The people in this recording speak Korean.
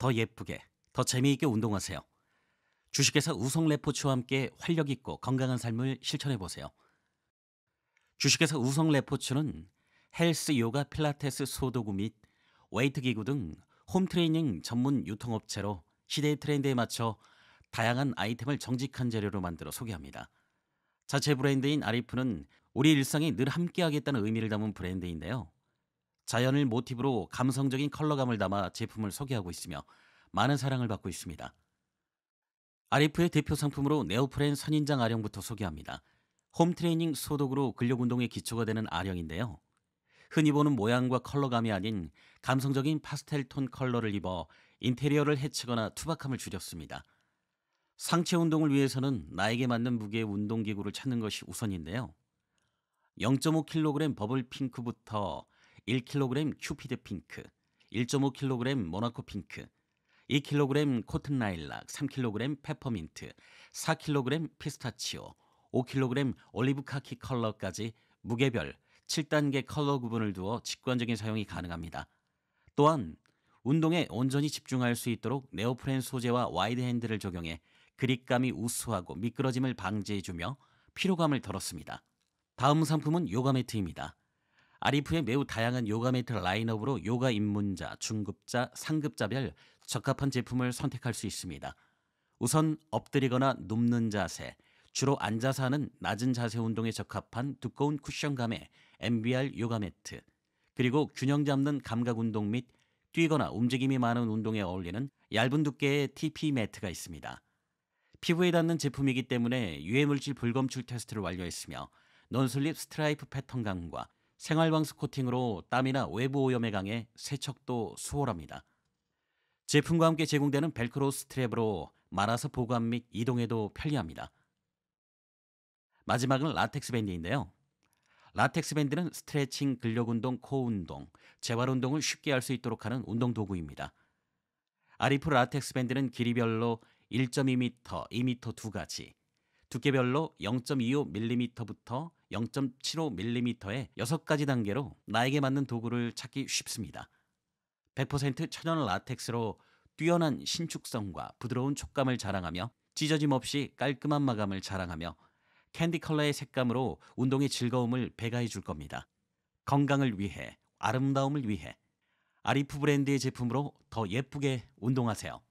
더 예쁘게, 더 재미있게 운동하세요. 주식회사 우성 레포츠와 함께 활력 있고 건강한 삶을 실천해 보세요. 주식회사 우성 레포츠는 헬스, 요가, 필라테스, 소도구 및 웨이트 기구 등 홈트레이닝 전문 유통업체로 시대의 트렌드에 맞춰 다양한 아이템을 정직한 재료로 만들어 소개합니다. 자체 브랜드인 아리프는 우리 일상에 늘 함께하겠다는 의미를 담은 브랜드인데요. 자연을 모티브로 감성적인 컬러감을 담아 제품을 소개하고 있으며 많은 사랑을 받고 있습니다. 아리프의 대표 상품으로 네오프렌 선인장 아령부터 소개합니다. 홈트레이닝 소독으로 근력운동의 기초가 되는 아령인데요. 흔히 보는 모양과 컬러감이 아닌 감성적인 파스텔톤 컬러를 입어 인테리어를 해치거나 투박함을 줄였습니다. 상체 운동을 위해서는 나에게 맞는 무게의 운동기구를 찾는 것이 우선인데요. 0.5kg 버블 핑크부터 1kg 큐피드 핑크, 1.5kg 모나코 핑크, 2kg 코튼 라일락, 3kg 페퍼민트, 4kg 피스타치오, 5kg 올리브 카키 컬러까지 무게별 7단계 컬러 구분을 두어 직관적인 사용이 가능합니다. 또한 운동에 온전히 집중할 수 있도록 네오프렌 소재와 와이드 핸들을 적용해 그립감이 우수하고 미끄러짐을 방지해주며 피로감을 덜었습니다. 다음 상품은 요가 매트입니다. 아리프의 매우 다양한 요가 매트 라인업으로 요가 입문자, 중급자, 상급자별 적합한 제품을 선택할 수 있습니다. 우선 엎드리거나 눕는 자세, 주로 앉아서 하는 낮은 자세 운동에 적합한 두꺼운 쿠션감의 MBR 요가 매트, 그리고 균형 잡는 감각 운동 및 뛰거나 움직임이 많은 운동에 어울리는 얇은 두께의 TP 매트가 있습니다. 피부에 닿는 제품이기 때문에 유해물질 불검출 테스트를 완료했으며 논슬립 스트라이프 패턴감과 생활방수 코팅으로 땀이나 외부 오염에 강해 세척도 수월합니다. 제품과 함께 제공되는 벨크로 스트랩으로 말아서 보관 및 이동에도 편리합니다. 마지막은 라텍스 밴드인데요. 라텍스 밴드는 스트레칭, 근력 운동, 코 운동, 재활 운동을 쉽게 할 수 있도록 하는 운동 도구입니다. 아리프 라텍스 밴드는 길이별로 1.2m, 2m 두 가지, 두께별로 0.25mm부터 0.75mm의 6가지 단계로 나에게 맞는 도구를 찾기 쉽습니다. 100% 천연 라텍스로 뛰어난 신축성과 부드러운 촉감을 자랑하며 찢어짐 없이 깔끔한 마감을 자랑하며 캔디 컬러의 색감으로 운동의 즐거움을 배가해 줄 겁니다. 건강을 위해 아름다움을 위해 아리프 브랜드의 제품으로 더 예쁘게 운동하세요.